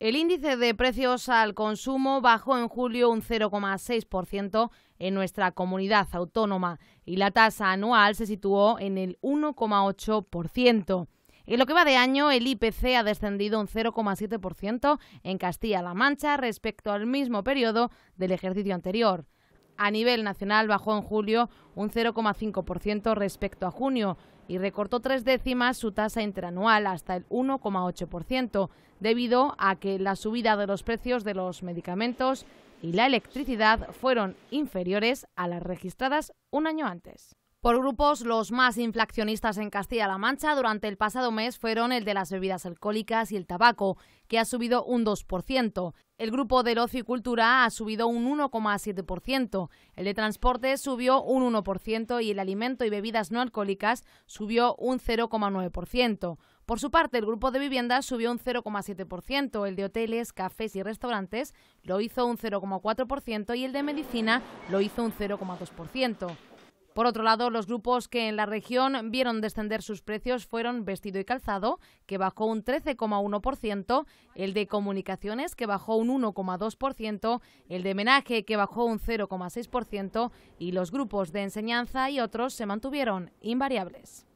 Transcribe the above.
El índice de precios al consumo bajó en julio un 0,6% en nuestra comunidad autónoma y la tasa anual se situó en el 1,8%. En lo que va de año, el IPC ha descendido un 0,7% en Castilla-La Mancha respecto al mismo periodo del ejercicio anterior a nivel nacional bajó en julio un 0,5% respecto a junio y recortó tres décimas su tasa interanual hasta el 1,8%, debido a que la subida de los precios de los medicamentos y la electricidad fueron inferiores a las registradas un año antes. Por grupos, los más inflacionistas en Castilla-La Mancha durante el pasado mes fueron el de las bebidas alcohólicas y el tabaco, que ha subido un 2%. El grupo de ocio y cultura ha subido un 1,7%. El de transporte subió un 1% y el alimento y bebidas no alcohólicas subió un 0,9%. Por su parte, el grupo de viviendas subió un 0,7%, el de hoteles, cafés y restaurantes lo hizo un 0,4% y el de medicina lo hizo un 0,2%. Por otro lado, los grupos que en la región vieron descender sus precios fueron Vestido y Calzado, que bajó un 13,1%, el de Comunicaciones, que bajó un 1,2%, el de Menaje, que bajó un 0,6%, y los grupos de enseñanza y otros se mantuvieron invariables.